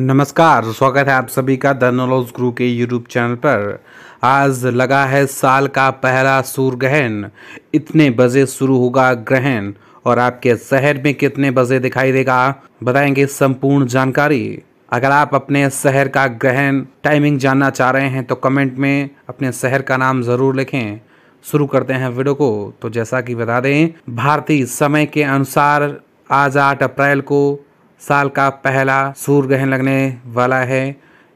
नमस्कार स्वागत है आप सभी का द नॉलेज गुरु के यूट्यूब चैनल पर आज लगा है साल का पहला सूर्य ग्रहण इतने बजे शुरू होगा ग्रहण और आपके शहर में कितने बजे दिखाई देगा बताएंगे संपूर्ण जानकारी अगर आप अपने शहर का ग्रहण टाइमिंग जानना चाह रहे हैं तो कमेंट में अपने शहर का नाम ज़रूर लिखें शुरू करते हैं वीडियो को तो जैसा कि बता दें भारतीय समय के अनुसार आज आठ अप्रैल को साल का पहला सूर्य ग्रहण लगने वाला है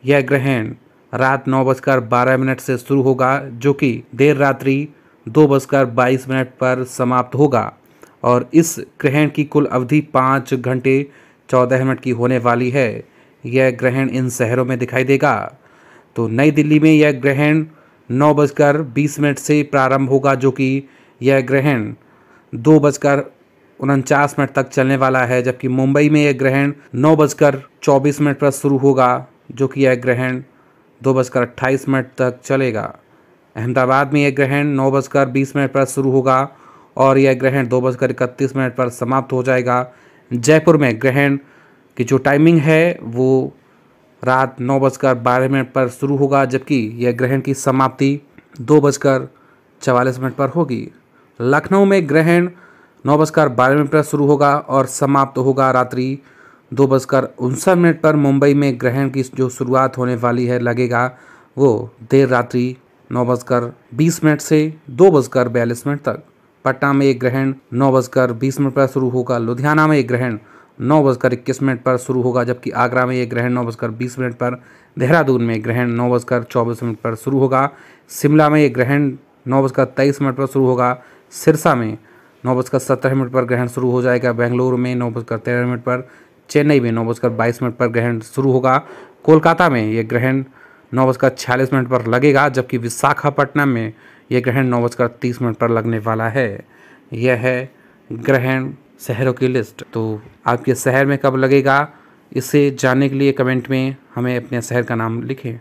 यह ग्रहण रात नौ बजकर बारह मिनट से शुरू होगा जो कि देर रात्रि दो बजकर बाईस मिनट पर समाप्त होगा और इस ग्रहण की कुल अवधि पाँच घंटे चौदह मिनट की होने वाली है यह ग्रहण इन शहरों में दिखाई देगा तो नई दिल्ली में यह ग्रहण नौ बजकर बीस मिनट से प्रारंभ होगा जो कि यह ग्रहण दो बजकर उनचास मिनट तक चलने वाला है जबकि मुंबई में यह ग्रहण नौ बजकर चौबीस मिनट पर शुरू होगा जो कि यह ग्रहण दो बजकर अट्ठाईस मिनट तक चलेगा अहमदाबाद में यह ग्रहण नौ बजकर बीस मिनट पर शुरू होगा और यह ग्रहण दो बजकर इकतीस मिनट पर समाप्त हो जाएगा जयपुर में ग्रहण की जो टाइमिंग है वो रात नौ बजकर बारह मिनट पर शुरू होगा जबकि यह ग्रहण की समाप्ति दो बजकर चवालीस मिनट पर होगी लखनऊ में ग्रहण नौ बजकर बारह मिनट पर शुरू होगा और समाप्त होगा रात्रि दो बजकर उनसठ मिनट पर मुंबई में ग्रहण की जो शुरुआत होने वाली है लगेगा वो देर रात्रि नौ बजकर बीस मिनट से दो बजकर बयालीस मिनट तक पटना में एक ग्रहण नौ बजकर बीस मिनट पर शुरू होगा लुधियाना में एक ग्रहण नौ बजकर इक्कीस मिनट पर शुरू होगा जबकि आगरा में एक ग्रहण नौ बजकर बीस मिनट पर देहरादून में ग्रहण नौ बजकर चौबीस मिनट पर शुरू होगा शिमला में एक ग्रहण नौ बजकर तेईस मिनट पर शुरू होगा सिरसा में नौ बजकर सत्रह मिनट पर ग्रहण शुरू हो जाएगा बेंगलुरु में नौ बजकर तेरह मिनट पर चेन्नई में नौ बजकर बाईस मिनट पर ग्रहण शुरू होगा कोलकाता में यह ग्रहण नौ बजकर छियालीस मिनट पर लगेगा जबकि विशाखापट्टनम में यह ग्रहण नौ बजकर तीस मिनट पर लगने वाला है यह है ग्रहण शहरों की लिस्ट तो आपके शहर में कब लगेगा इसे जानने के लिए कमेंट में हमें अपने शहर का नाम लिखें